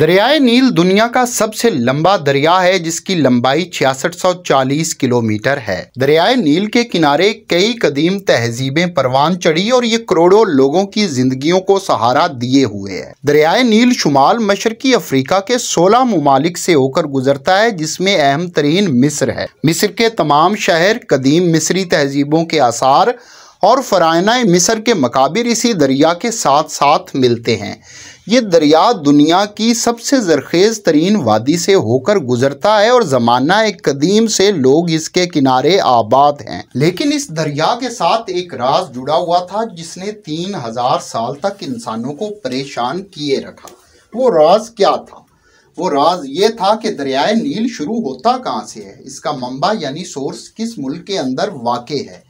दरियाए नील दुनिया का सबसे लंबा दरिया है जिसकी लंबाई 6640 किलोमीटर है दरियाए नील के किनारे कई कदीम तहजीबें परवान चढ़ी और ये करोड़ों लोगों की जिंदगियों को सहारा दिए हुए है दरियाए नील शुमाल मशरकी अफ्रीका के 16 ममालिक से होकर गुजरता है जिसमें अहम तरीन मिस्र है मिस्र के तमाम शहर कदीम मिस्री तहजीबों के आसार और फ़राना मिस्र के मकाबिर इसी दरिया के साथ साथ मिलते हैं ये दरिया दुनिया की सबसे जरखेज़ तरीन वादी से होकर गुजरता है और ज़माना एक कदीम से लोग इसके किनारे आबाद हैं लेकिन इस दरिया के साथ एक राज जुड़ा हुआ था जिसने तीन हज़ार साल तक इंसानों को परेशान किए रखा वो राज क्या था वो राज ये था कि दरियाए नील शुरू होता कहाँ से है इसका मंबा यानी सोर्स किस मुल्क के अंदर वाक़ है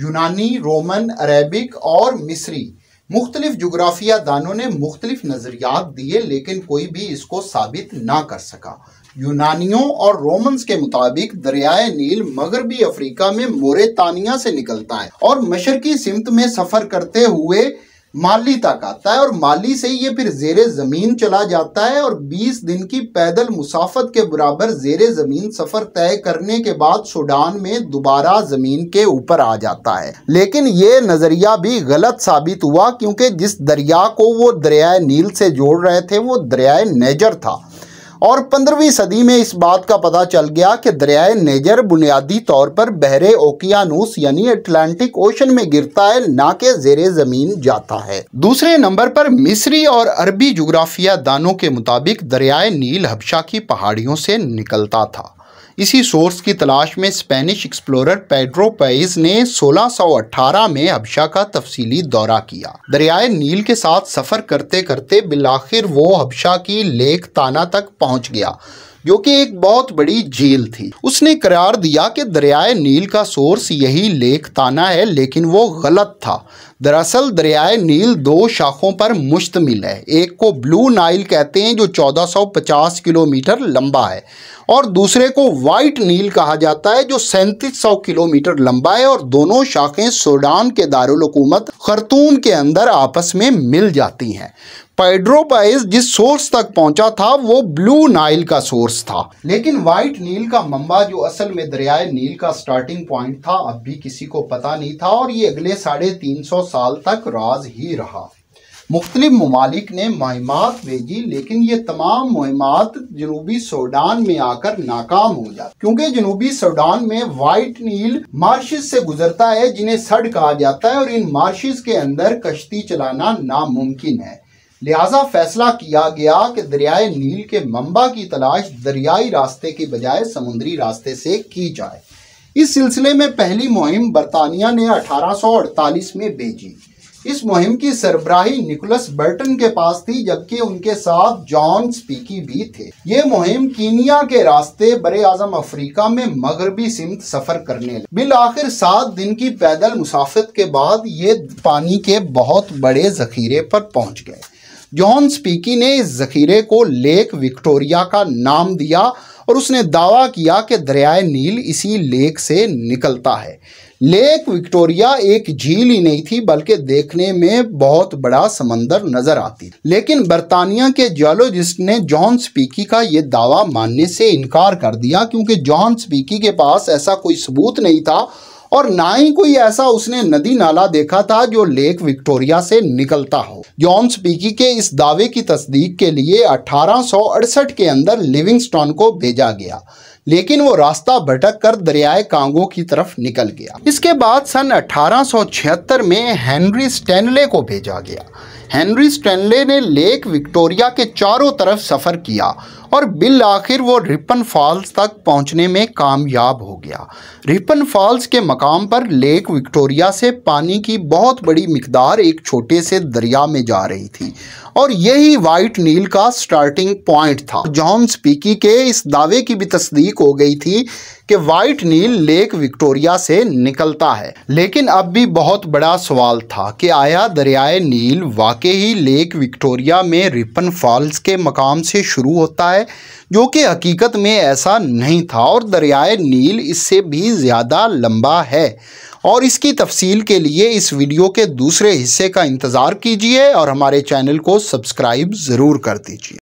यूनानी रोमन अरेबिक और मिस्री मुख्तलिफ जोग्राफिया दानों ने मुख्तलिफ नज़रियात दिए लेकिन कोई भी इसको साबित ना कर सका यूनानियों और रोमन्स के मुताबिक दरियाए नील मगरबी अफ्रीका में मोरेतानिया से निकलता है और मशरकी सिमत में सफ़र करते हुए माली तक आता है और माली से ये फिर जेर ज़मीन चला जाता है और 20 दिन की पैदल मुसाफत के बराबर जेर ज़मीन सफ़र तय करने के बाद सूडान में दोबारा ज़मीन के ऊपर आ जाता है लेकिन ये नज़रिया भी गलत साबित हुआ क्योंकि जिस दरिया को वो दरियाए नील से जोड़ रहे थे वो दरियाए नेजर था और पंद्रहवीं सदी में इस बात का पता चल गया कि दरियाए नेजर बुनियादी तौर पर बहरे ओकियानूस यानी अटलांटिक ओशन में गिरता है ना के जेर ज़मीन जाता है दूसरे नंबर पर मिस्री और अरबी जुग्राफिया दानों के मुताबिक दरियाए नील हबशा की पहाड़ियों से निकलता था इसी सोर्स की तलाश में स्पेनिश एक्सप्लोरर पेड्रो पेज ने 1618 में हबशा का तफसीली दौरा किया दरियाए नील के साथ सफ़र करते करते बिलाखिर वो हबशा की लेख ताना तक पहुंच गया जो कि एक बहुत बड़ी झील थी उसने करार दिया कि दरियाए नील का सोर्स यही लेख ताना है लेकिन वो गलत था दरअसल दरियाए नील दो शाखों पर मुश्तमिल है एक को ब्लू नाइल कहते हैं जो 1450 किलोमीटर लंबा है और दूसरे को वाइट नील कहा जाता है जो सैंतीस किलोमीटर लंबा है और दोनों शाखें सोडान के दारकूमत खरतूम के अंदर आपस में मिल जाती हैं पेड्रोबाइज जिस सोर्स तक पहुंचा था वो ब्लू नाइल का सोर्स था लेकिन वाइट नील का मंबा जो असल में दरियाए नील का स्टार्टिंग पॉइंट था अब भी किसी को पता नहीं था और ये अगले साढ़े तीन सौ साल तक राज ही रहा मुख्तलिफ ममालिक ने महिमात भेजी लेकिन ये तमाम महिमात जनूबी सूडान में आकर नाकाम हो जाती क्योंकि जनूबी सूडान में वाइट नील मार्शिज से गुजरता है जिन्हें सड़ कहा जाता है और इन मार्शिज के अंदर कश्ती चलाना नामुमकिन है लिहाजा फैसला किया गया कि दरियाए नील के मंबा की तलाश दरियाई रास्ते के बजाय समुद्री रास्ते से की जाए इस सिलसिले में पहली मुहिम बरतानिया ने 1848 में भेजी इस मुहिम की सरबराही निकोलस बर्टन के पास थी जबकि उनके साथ जॉन स्पीकी भी थे ये मुहिम कीनिया के रास्ते बड़े आजम अफ्रीका में मगरबी सिमत सफर करने लगे बिल आखिर सात दिन की पैदल मुसाफत के बाद ये पानी के बहुत बड़े जखीरे पर पहुंच गए जॉन स्पीकी ने इस ज़खीरे को लेक विक्टोरिया का नाम दिया और उसने दावा किया कि दरियाए नील इसी लेक से निकलता है लेक विक्टोरिया एक झील ही नहीं थी बल्कि देखने में बहुत बड़ा समंदर नज़र आती लेकिन बरतानिया के जियोलॉजिस्ट ने जॉन स्पीकी का ये दावा मानने से इनकार कर दिया क्योंकि जॉन स्पीकी के पास ऐसा कोई सबूत नहीं था और ना ही कोई ऐसा उसने नदी नाला देखा था जो लेक विक्टोरिया से निकलता हो जॉन स्पीकी के इस दावे की तस्दीक के लिए अठारह के अंदर लिविंगस्टोन को भेजा गया लेकिन वो रास्ता भटक कर दरियाए कांगो की तरफ निकल गया इसके बाद सन 1876 में हेनरी स्टैनले को भेजा गया हेनरी स्टैनले ने लेक विक्टोरिया के चारों तरफ सफ़र किया और बिल आखिर वो रिपन फॉल्स तक पहुंचने में कामयाब हो गया रिपन फॉल्स के मकाम पर लेक विक्टोरिया से पानी की बहुत बड़ी मकदार एक छोटे से दरिया में जा रही थी और यही वाइट नील का स्टार्टिंग पॉइंट था जॉन स्पीकी के इस दावे की भी तस्दीक हो गई थी कि वाइट नील लेक विक्टोरिया से निकलता है लेकिन अब भी बहुत बड़ा सवाल था कि आया दरियाए नील वाकई ही लेक विक्टोरिया में रिपन फॉल्स के मकाम से शुरू होता है जो कि हकीकत में ऐसा नहीं था और दरियाए नील इससे भी ज़्यादा लंबा है और इसकी तफसील के लिए इस वीडियो के दूसरे हिस्से का इंतज़ार कीजिए और हमारे चैनल को सब्सक्राइब ज़रूर कर दीजिए